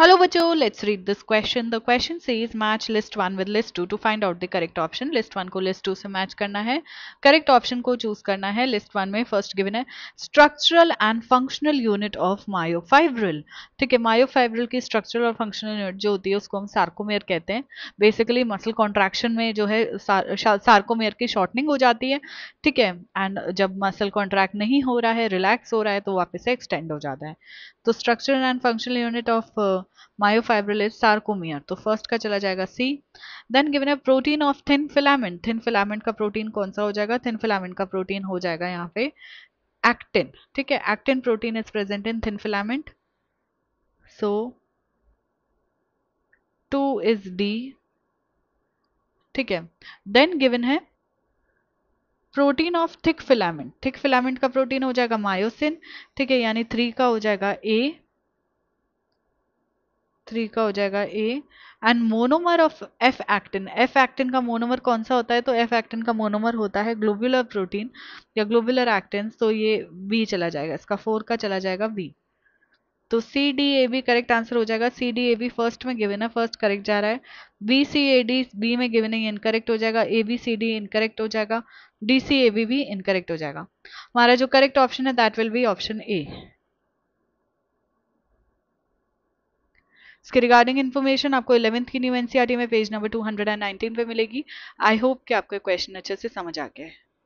hello बच्चो let's read this question the question से is match list one with list two to find out the correct option list one को list two से match करना है correct option को choose करना है list one में फर्स्ट गिवन है structural and functional unit of myofibril ठीक है मायोफाइब्रिल की स्ट्रक्चरल और फंक्शनल यूनिट जो होती है उसको हम सार्कोमेयर कहते हैं बेसिकली मसल कॉन्ट्रैक्शन में जो है सार्कोमेयर की शॉर्टनिंग हो जाती है ठीक है एंड जब मसल कॉन्ट्रैक्ट नहीं हो रहा है रिलैक्स हो रहा है तो वापस से एक्सटेंड हो जाता है तो structural and functional unit of myofibrillar sarcomere तो फर्स्ट का चला जाएगा सी देन गिवन है protein of thin filament thin filament का प्रोटीन कौन सा हो जाएगा थिन फिलामेंट का प्रोटीन हो जाएगा यहाँ पे एक्टिन ठीक है actin protein is present in thin filament so two is D ठीक है देन गिवन है protein of thick filament thick filament का प्रोटीन हो जाएगा मायोसिन ठीक है यानी थ्री का हो जाएगा ए थ्री का हो जाएगा A and monomer of F actin F actin का मोनोमर कौन सा होता है तो एफ एक्टिन का मोनोमर होता है ग्लोबुलर प्रोटीन या ग्लोबुलर एक्टिन तो ये बी चला जाएगा इसका फोर का चला जाएगा बी तो C D A B correct answer हो जाएगा C D A B first में गिवन है फर्स्ट करेक्ट जा रहा है B C A D B में गिवन है इनकरेक्ट हो जाएगा A B C D incorrect हो जाएगा डी सी ए बी भी इनकरेक्ट हो जाएगा हमारा जो करेक्ट ऑप्शन है that will be option A इसके रिगार्डिंग इन्फॉर्मेशन आपको इलेवंथ की न्यू एनसीआरटी e में page number two hundred and nineteen पे मिलेगी आई होप कि आपको क्वेश्चन अच्छे से समझ आ गया है